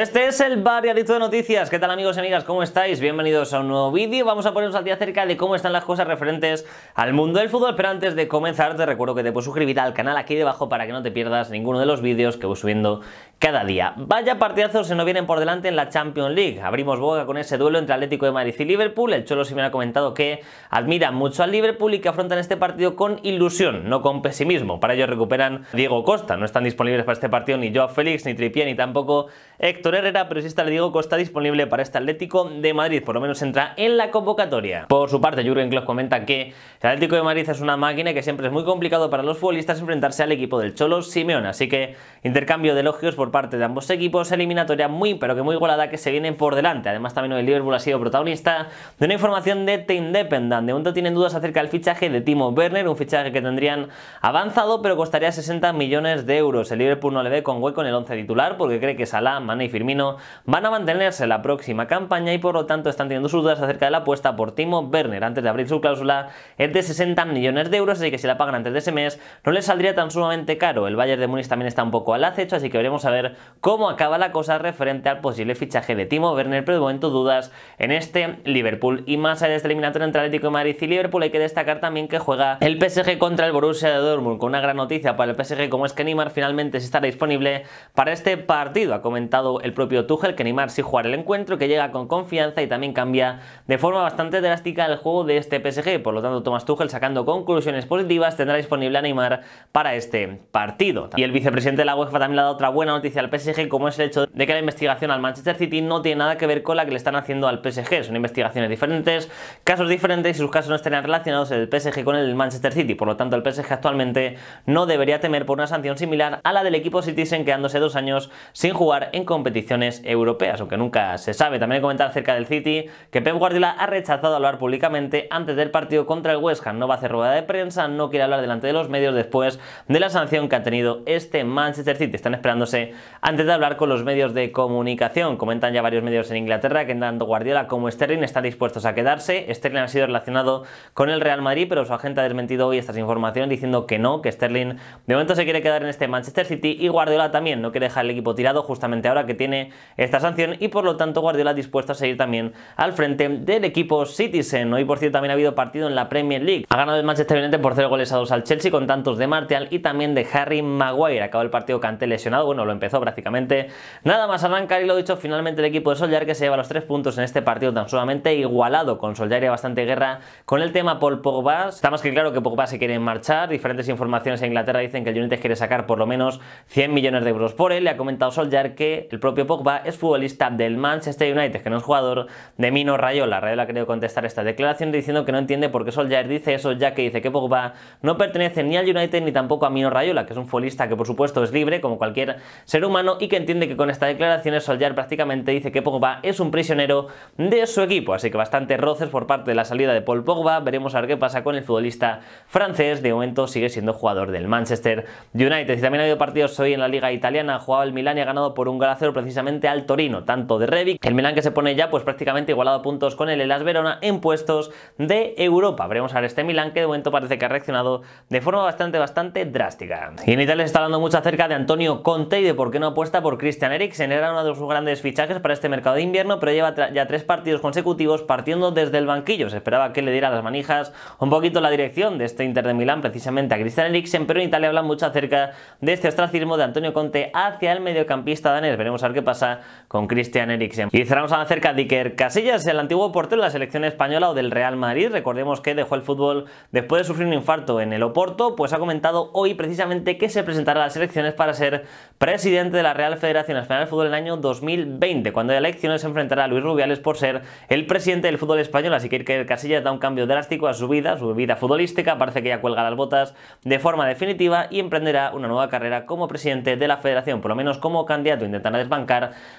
Este es el variadito de noticias. ¿Qué tal amigos y amigas? ¿Cómo estáis? Bienvenidos a un nuevo vídeo. Vamos a ponernos al día acerca de cómo están las cosas referentes al mundo del fútbol. Pero antes de comenzar te recuerdo que te puedes suscribir al canal aquí debajo para que no te pierdas ninguno de los vídeos que voy subiendo cada día. Vaya partidazos se no vienen por delante en la Champions League. Abrimos boca con ese duelo entre Atlético de Madrid y Liverpool. El Cholo sí me ha comentado que admira mucho al Liverpool y que afrontan este partido con ilusión, no con pesimismo. Para ello recuperan Diego Costa. No están disponibles para este partido ni Joao Félix, ni Trippier, ni tampoco Héctor Herrera, pero si está, le digo, está disponible para este Atlético de Madrid, por lo menos entra en la convocatoria. Por su parte, Jürgen Klopp comenta que el Atlético de Madrid es una máquina que siempre es muy complicado para los futbolistas enfrentarse al equipo del Cholo Simeone, así que intercambio de elogios por parte de ambos equipos, eliminatoria muy pero que muy igualada que se viene por delante. Además también el Liverpool ha sido protagonista de una información de The Independent, de momento tienen dudas acerca del fichaje de Timo Werner, un fichaje que tendrían avanzado pero costaría 60 millones de euros. El Liverpool no le ve con hueco en el 11 titular porque cree que Salah, Mane y Firmino van a mantenerse la próxima campaña y por lo tanto están teniendo sus dudas acerca de la apuesta por Timo Werner. Antes de abrir su cláusula es de 60 millones de euros, así que si la pagan antes de ese mes no les saldría tan sumamente caro. El Bayern de Múnich también está un poco al acecho, así que veremos a ver cómo acaba la cosa referente al posible fichaje de Timo Werner, pero de momento dudas en este Liverpool. Y más allá de este eliminatorio entre Atlético de Madrid y Liverpool hay que destacar también que juega el PSG contra el Borussia de Dortmund, con una gran noticia para el PSG como es que Neymar finalmente estará disponible para este partido. Ha comentado el propio Tuchel que Neymar sí jugará el encuentro, que llega con confianza y también cambia de forma bastante drástica el juego de este PSG. Por lo tanto, Thomas Tuchel, sacando conclusiones positivas, tendrá disponible a Neymar para este partido. Y el vicepresidente de la UEFA también le ha dado otra buena noticia al PSG, como es el hecho de que la investigación al Manchester City no tiene nada que ver con la que le están haciendo al PSG. Son investigaciones diferentes, casos diferentes y sus casos no estarían relacionados el PSG con el Manchester City. Por lo tanto, el PSG actualmente no debería temer por una sanción similar a la del equipo Citizen quedándose dos años sin jugar en competición competiciones europeas, aunque nunca se sabe. También comentar acerca del City que Pep Guardiola ha rechazado hablar públicamente antes del partido contra el West Ham. No va a hacer rueda de prensa, no quiere hablar delante de los medios después de la sanción que ha tenido este Manchester City. Están esperándose antes de hablar con los medios de comunicación. Comentan ya varios medios en Inglaterra que tanto Guardiola como Sterling están dispuestos a quedarse. Sterling ha sido relacionado con el Real Madrid, pero su agente ha desmentido hoy estas informaciones diciendo que no, que Sterling de momento se quiere quedar en este Manchester City y Guardiola también no quiere dejar el equipo tirado justamente ahora que tiene esta sanción y por lo tanto Guardiola dispuesto a seguir también al frente del equipo Citizen. Hoy por cierto también ha habido partido en la Premier League. Ha ganado el Manchester United por cero goles a 2 al Chelsea con tantos de Martial y también de Harry Maguire. Acabó el partido Canté lesionado, bueno lo empezó prácticamente. Nada más arrancar y lo dicho, finalmente el equipo de Soljar que se lleva los tres puntos en este partido tan sumamente igualado con Soljar y bastante guerra con el tema Paul Pogba. Está más que claro que Pogba se quiere marchar, diferentes informaciones en Inglaterra dicen que el United quiere sacar por lo menos 100 millones de euros por él. Le ha comentado Soljar que el propio Pogba es futbolista del Manchester United, que no es jugador de Mino Rayola. Rayola ha querido contestar esta declaración diciendo que no entiende por qué Solskjaer dice eso, ya que dice que Pogba no pertenece ni al United ni tampoco a Mino Rayola, que es un futbolista que por supuesto es libre, como cualquier ser humano, y que entiende que con esta declaraciones Solskjaer prácticamente dice que Pogba es un prisionero de su equipo. Así que bastantes roces por parte de la salida de Paul Pogba. Veremos a ver qué pasa con el futbolista francés. De momento sigue siendo jugador del Manchester United. Y también ha habido partidos hoy en la Liga Italiana. Ha jugado el Milan y ha ganado por un gol a cero precisamente al Torino, tanto de Rebic, el Milan que se pone ya pues prácticamente igualado a puntos con el Las Verona en puestos de Europa. Veremos a este Milan que de momento parece que ha reaccionado de forma bastante, bastante drástica. Y en Italia se está hablando mucho acerca de Antonio Conte y de por qué no apuesta por Christian Eriksen. Era uno de sus grandes fichajes para este mercado de invierno, pero lleva ya tres partidos consecutivos partiendo desde el banquillo. Se esperaba que le diera las manijas un poquito la dirección de este Inter de Milán precisamente a Christian Eriksen, pero en Italia hablan mucho acerca de este ostracismo de Antonio Conte hacia el mediocampista danés. Veremos a ver qué pasa con Christian Eriksen. Y cerramos a acerca de Iker Casillas, el antiguo portero de la selección española o del Real Madrid. Recordemos que dejó el fútbol después de sufrir un infarto en el Oporto, pues ha comentado hoy precisamente que se presentará a las elecciones para ser presidente de la Real Federación Española de Fútbol en el año 2020. Cuando haya elecciones se enfrentará a Luis Rubiales por ser el presidente del fútbol español, así que Iker Casillas da un cambio drástico a su vida, su vida futbolística, parece que ya cuelga las botas de forma definitiva y emprenderá una nueva carrera como presidente de la federación, por lo menos como candidato, intentará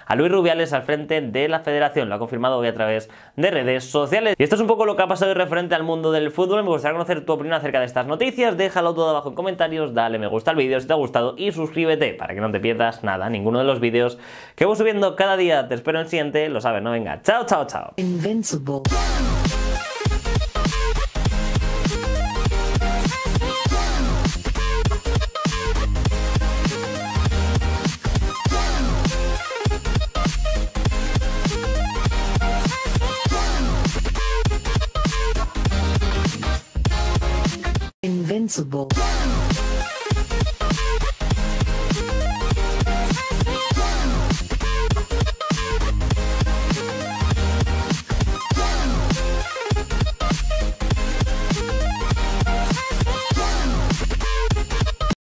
a Luis Rubiales al frente de la federación. Lo ha confirmado hoy a través de redes sociales. Y esto es un poco lo que ha pasado referente al mundo del fútbol. Me gustaría conocer tu opinión acerca de estas noticias. Déjalo todo abajo en comentarios, dale me gusta al vídeo si te ha gustado y suscríbete para que no te pierdas nada, ninguno de los vídeos que voy subiendo cada día. Te espero en el siguiente, lo sabes, ¿no? Venga, chao, chao, chao. invincible.